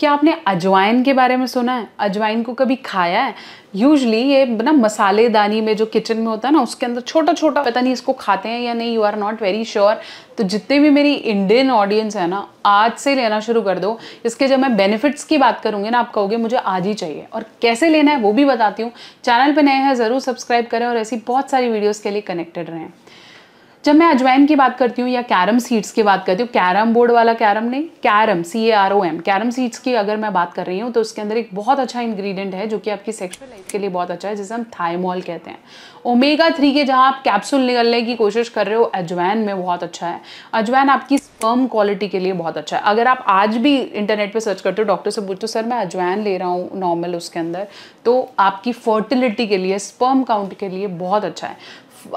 क्या आपने अजवाइन के बारे में सुना है अजवाइन को कभी खाया है यूजली ये ना मसालेदानी में जो किचन में होता है ना उसके अंदर छोटा छोटा पता नहीं इसको खाते हैं या नहीं you are not very sure तो जितने भी मेरी इंडियन ऑडियंस है ना आज से लेना शुरू कर दो इसके जब मैं बेनिफिट्स की बात करूँगी ना आप कहोगे मुझे आज ही चाहिए और कैसे लेना है वो भी बताती हूँ चैनल पर नए हैं ज़रूर सब्सक्राइब करें और ऐसी बहुत सारी वीडियोज़ के लिए कनेक्टेड रहें जब मैं अजवाइन की बात करती हूँ या कैरम सीड्स की बात करती हूँ कैरम बोर्ड वाला कैरम नहीं carrom C A R O M carrom seeds की अगर मैं बात कर रही हूँ तो उसके अंदर एक बहुत अच्छा इंग्रेडिएंट है जो कि आपकी सेक्सुअल लाइफ के लिए बहुत अच्छा है जिसे हम थायमोल कहते हैं ओमेगा थ्री के जहाँ आप कैप्सूल निकलने की कोशिश कर रहे हो अजवाइन में बहुत अच्छा है अजवाइन आपकी स्पर्म क्वालिटी के लिए बहुत अच्छा है अगर आप आज भी इंटरनेट पर सर्च करते हो डॉक्टर से पूछते हो सर मैं अजवाइन ले रहा हूँ नॉर्मल उसके अंदर तो आपकी फर्टिलिटी के लिए स्पर्म काउंट के लिए बहुत अच्छा है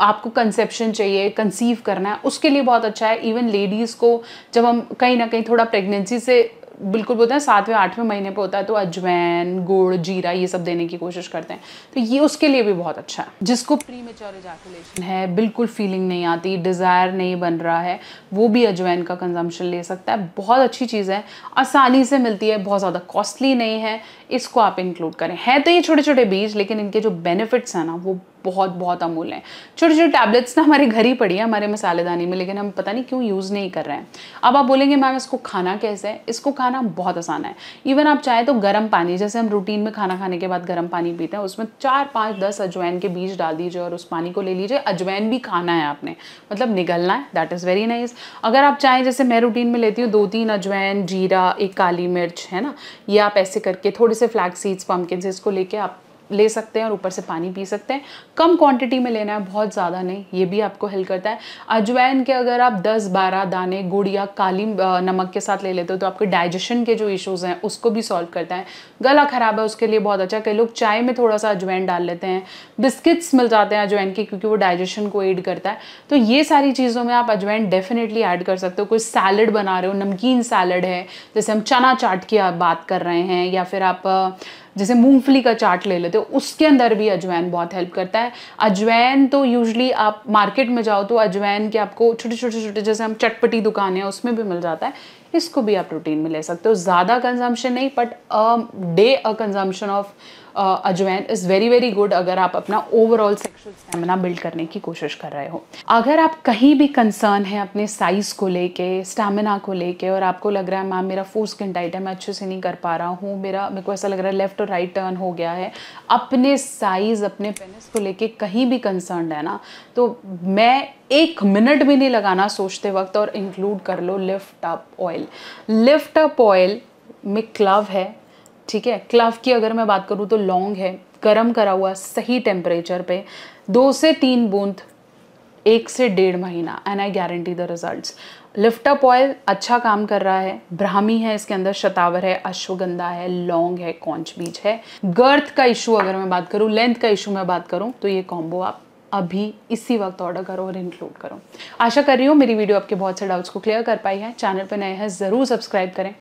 आपको कंसेप्शन चाहिए कंसीव करना है उसके लिए बहुत अच्छा है इवन लेडीज़ को जब हम कहीं ना कहीं थोड़ा प्रेगनेंसी से बिल्कुल बोलते हैं सातवें आठवें महीने पे होता है तो अजवैन गुड़ जीरा ये सब देने की कोशिश करते हैं तो ये उसके लिए भी बहुत अच्छा है जिसको प्री मेचोर इजाकुलेशन है बिल्कुल फीलिंग नहीं आती डिज़ायर नहीं बन रहा है वो भी अजवैन का कंजम्पशन ले सकता है बहुत अच्छी चीज़ है आसानी से मिलती है बहुत ज़्यादा कॉस्टली नहीं है इसको आप इंक्लूड करें हैं तो ये छोटे छोटे बीज लेकिन इनके जो बेनिफिट्स हैं ना वो बहुत बहुत अमूल हैं छोटी छोटी टैबलेट्स ना हमारे घर ही पड़ी है हमारे मसालेदानी में लेकिन हम पता नहीं क्यों यूज़ नहीं कर रहे हैं अब आप बोलेंगे मैम इसको खाना कैसे है इसको खाना बहुत आसान है इवन आप चाहें तो गर्म पानी जैसे हम रूटीन में खाना खाने के बाद गर्म पानी पीते हैं उसमें चार पाँच दस अजवैन के बीज डाल दीजिए और उस पानी को ले लीजिए अजवैन भी खाना है आपने मतलब निगलना है दैट इज़ वेरी नाइस अगर आप चाहें जैसे मैं रूटीन में लेती हूँ दो तीन अजवैन जीरा एक काली मिर्च है ना ये आप ऐसे करके थोड़े से फ्लैक्स सीड्स पम्पकिन से इसको लेके आप ले सकते हैं और ऊपर से पानी पी सकते हैं कम क्वांटिटी में लेना है बहुत ज़्यादा नहीं ये भी आपको हेल्प करता है अजवाइन के अगर आप 10-12 दाने गुड़ या काली नमक के साथ ले लेते हो तो आपके डाइजेशन के जो इश्यूज़ हैं उसको भी सॉल्व करता है गला ख़राब है उसके लिए बहुत अच्छा कई लोग चाय में थोड़ा सा अजवाइन डाल लेते हैं बिस्किट्स मिल जाते हैं अजवाइन के क्योंकि वो डाइजेशन को एड करता है तो ये सारी चीज़ों में आप अजवाइन डेफिनेटली ऐड कर सकते हो कोई सैलड बना रहे हो नमकीन सैलड है जैसे हम चना चाट की बात कर रहे हैं या फिर आप जैसे मूंगफली का चाट ले लेते हो उसके अंदर भी अजवैन बहुत हेल्प करता है अजवैन तो यूजली आप मार्केट में जाओ तो अजवैन के आपको छोटे छोटे छोटे जैसे हम चटपटी दुकान है उसमें भी मिल जाता है इसको भी आप प्रोटीन में ले सकते हो ज़्यादा कंजम्पशन नहीं but day a consumption of ajwain is very very good अगर आप अपना ओवरऑल सेक्शुअल स्टेमिना बिल्ड करने की कोशिश कर रहे हो अगर आप कहीं भी कंसर्न है अपने साइज़ को लेके स्टेमिना को लेके और आपको लग रहा है मैम मेरा फोर्स स्किन टाइट है मैं अच्छे से नहीं कर पा रहा हूँ मेरा मेरे को ऐसा लग रहा है लेफ्ट और राइट टर्न हो गया है अपने साइज़ अपने पेनिस को लेके कहीं भी कंसर्न है ना तो मैं एक मिनट भी नहीं लगाना सोचते वक्त और इंक्लूड कर लो lift up oil lift up oil में क्लव है ठीक है क्लफ की अगर मैं बात करूँ तो लॉन्ग है गर्म करा हुआ सही टेम्परेचर पे दो से तीन बूंद एक से डेढ़ महीना and I guarantee the result lift up oil अच्छा काम कर रहा है ब्राह्मी है इसके अंदर शतावर है अश्वगंधा है लौंग है कौंच बीज है गर्थ का इशू अगर मैं बात करूँ लेंथ का इशू मैं बात करूँ तो ये कॉम्बो आप अभी इसी वक्त ऑर्डर करो और इंक्लूड करो आशा कर रही हूँ मेरी वीडियो आपके बहुत से डाउट्स को क्लियर कर पाई है चैनल पर नए हैं ज़रूर सब्सक्राइब करें